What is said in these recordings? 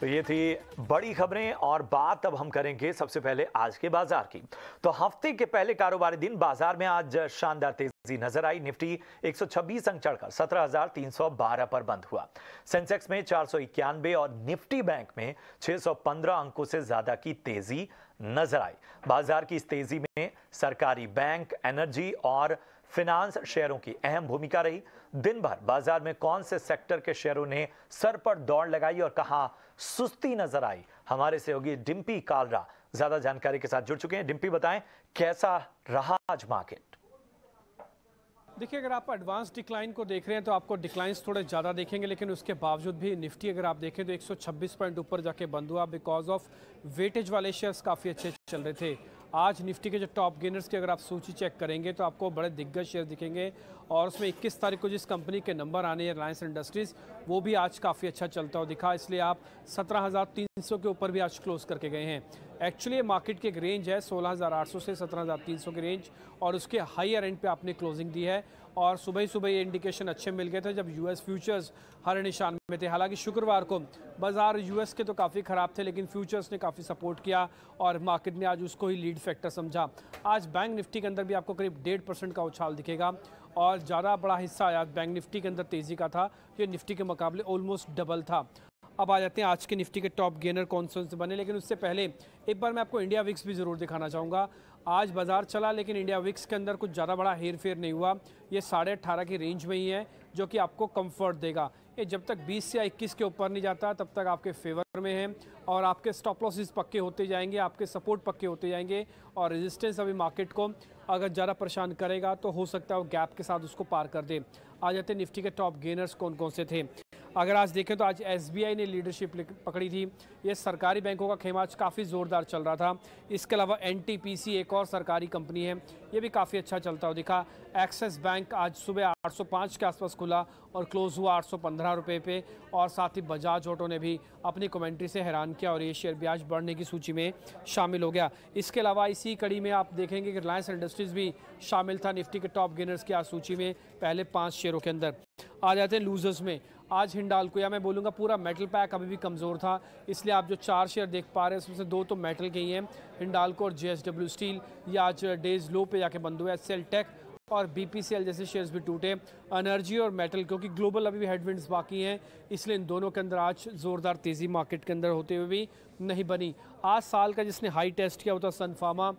तो ये थी बड़ी खबरें और बात अब हम करेंगे सबसे पहले आज के बाजार की तो हफ्ते के पहले कारोबारी दिन बाजार में आज शानदार तेजी नजर आई निफ्टी 126 अंक चढ़कर 17,312 पर बंद हुआ सेंसेक्स में चार और निफ्टी बैंक में 615 अंकों से ज्यादा की तेजी नजर आई बाजार की इस तेजी में सरकारी बैंक एनर्जी और फिनांस शेयरों की अहम भूमिका रही दिन भर बाजार में कौन से सेक्टर के शेयरों ने सर पर दौड़ लगाई और कहा सुस्ती नजर आई हमारे सहयोगी डिम्पी कालरा ज्यादा जानकारी के साथ जुड़ चुके हैं डिम्पी बताएं कैसा रहा आज मार्केट देखिए अगर आप एडवांस डिक्लाइन को देख रहे हैं तो आपको डिक्लाइंस थोड़े ज़्यादा देखेंगे लेकिन उसके बावजूद भी निफ्टी अगर आप देखें तो 126 पॉइंट ऊपर जाके बंद हुआ बिकॉज ऑफ वेटेज वाले शेयर्स काफ़ी अच्छे चल रहे थे आज निफ्टी के जो टॉप गेनर्स की अगर आप सूची चेक करेंगे तो आपको बड़े दिग्गज शेयर दिखेंगे और उसमें 21 तारीख को जिस कंपनी के नंबर आने हैं रिलायंस इंडस्ट्रीज़ वो भी आज काफ़ी अच्छा चलता हुआ दिखा इसलिए आप सत्रह सौ के ऊपर भी आज क्लोज करके गए हैं एक्चुअली ये मार्केट की एक रेंज है 16,800 से 17,300 की रेंज और उसके हायर एंड पे आपने क्लोजिंग दी है और सुबह ही सुबह ये इंडिकेशन अच्छे मिल गए थे जब यूएस फ्यूचर्स हर निशान में थे हालांकि शुक्रवार को बाजार यूएस के तो काफ़ी ख़राब थे लेकिन फ्यूचर्स ने काफ़ी सपोर्ट किया और मार्केट ने आज उसको ही लीड फैक्टर समझा आज बैंक निफ्टी के अंदर भी आपको करीब डेढ़ परसेंट का उछाल दिखेगा और ज़्यादा बड़ा हिस्सा आज बैंक निफ्टी के अंदर तेज़ी का था ये निफ्टी के मुकाबले ऑलमोस्ट डबल था अब आ जाते हैं आज के निफ्टी के टॉप गेनर कौन कौन से बने लेकिन उससे पहले एक बार मैं आपको इंडिया विक्स भी ज़रूर दिखाना चाहूँगा आज बाजार चला लेकिन इंडिया विक्स के अंदर कुछ ज़्यादा बड़ा हेर फेर नहीं हुआ ये साढ़े अट्ठारह की रेंज में ही है जो कि आपको कंफर्ट देगा ये जब तक 20 से 21 के ऊपर नहीं जाता तब तक आपके फेवर में है और आपके स्टॉप लॉसेस पक्के होते जाएंगे आपके सपोर्ट पक्के होते जाएंगे और रेजिस्टेंस अभी मार्केट को अगर ज़्यादा परेशान करेगा तो हो सकता है वो गैप के साथ उसको पार कर दे आ जाते निफ्टी के टॉप गेनर्स कौन कौन से थे अगर आज देखें तो आज एसबीआई ने लीडरशिप पकड़ी थी ये सरकारी बैंकों का खेमा आज काफ़ी ज़ोरदार चल रहा था इसके अलावा एनटीपीसी एक और सरकारी कंपनी है ये भी काफ़ी अच्छा चलता हुआ दिखा एक्सिस बैंक आज सुबह 805 के आसपास खुला और क्लोज़ हुआ आठ सौ पे और साथ ही बजाज ऑटो ने भी अपनी कमेंट्री से हैरान किया और ये शेयर ब्याज बढ़ने की सूची में शामिल हो गया इसके अलावा इसी कड़ी में आप देखेंगे कि रिलायंस इंडस्ट्रीज़ भी शामिल था निफ्टी के टॉप गेनर्स की आज सूची में पहले पाँच शेयरों के अंदर आ जाते हैं लूजर्स में आज हिंडालको या मैं बोलूँगा पूरा मेटल पैक अभी भी कमज़ोर था इसलिए आप जो चार शेयर देख पा रहे हैं उसमें से दो तो मेटल के ही हैं को और डब्ल्यू स्टील या आज डेज लो पे जाके बंद हुआ है सेल टेक और बीपीसीएल जैसे शेयर्स भी टूटे एनर्जी और मेटल क्योंकि ग्लोबल अभी भी हेडविंड्स बाकी हैं इसलिए इन दोनों के अंदर आज ज़ोरदार तेज़ी मार्केट के अंदर होते हुए भी नहीं बनी आज साल का जिसने हाई टेस्ट किया होता सन फार्मा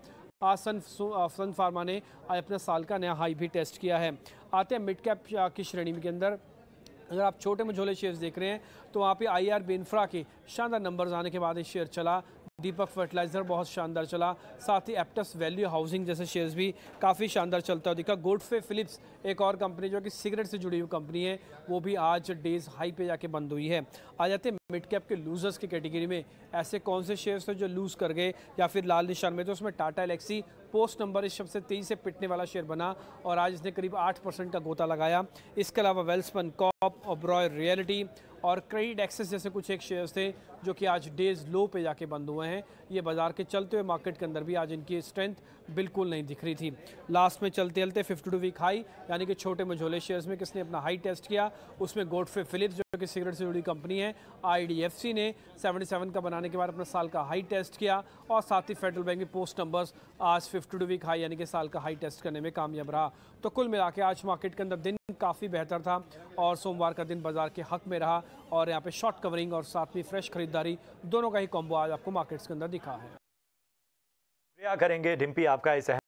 आज सन सन फार्मा ने अपना साल का नया हाई भी टेस्ट किया है आते हैं मिड कैप की श्रेणी के अंदर अगर आप छोटे में झोले शेयर्स देख रहे हैं तो वहाँ पे आई आर बेनफ्रा के शानदार नंबर्स आने के बाद ये शेयर चला दीपक फर्टिलाइज़र बहुत शानदार चला साथ ही एप्टस वैल्यू हाउसिंग जैसे शेयर्स भी काफ़ी शानदार चलता है देखा गोडफे फिलिप्स एक और कंपनी जो कि सिगरेट से जुड़ी हुई कंपनी है वो भी आज डेज हाई पे जाके बंद हुई है आ जाते मिड कैप के लूजर्स की कैटेगरी में ऐसे कौन से शेयर्स थे जो लूज़ कर गए या फिर लाल निशान में तो उसमें टाटा एलेक्सी पोस्ट नंबर इस सबसे तेजी से पिटने वाला शेयर बना और आज इसने करीब आठ परसेंट का गोता लगाया इसके अलावा वेल्सपन कॉप और रियलिटी और क्रेडिट एक्सेस जैसे कुछ एक शेयर्स थे जो कि आज डेज लो पे जाके बंद हुए हैं ये बाजार के चलते हुए मार्केट के अंदर भी आज इनकी स्ट्रेंथ बिल्कुल नहीं दिख रही थी लास्ट में चलते चलते फिफ्टी टू वीक हाई यानी कि छोटे मझोले शेयर्स में किसने अपना हाई टेस्ट किया उसमें गोडफे फिलिप्स की सिगरेट से जुड़ी कंपनी है आईडीएफसी ने 77 का बनाने के बाद अपना साल का हाई टेस्ट किया और साथ ही फेडरल बैंक भी पोस्ट नंबर्स आज फिफ्टी टू वीक हाई यानी कि साल का हाई टेस्ट करने में कामयाब रहा तो कुल मिला आज मार्केट के अंदर दिन काफ़ी बेहतर था और सोमवार का दिन बाजार के हक में रहा और यहाँ पर शॉर्ट कवरिंग और साथ में फ्रेश खरीदारी दोनों का ही कॉम्बो आज आपको मार्केट्स के अंदर दिखा है करेंगे डिम्पी आपका इस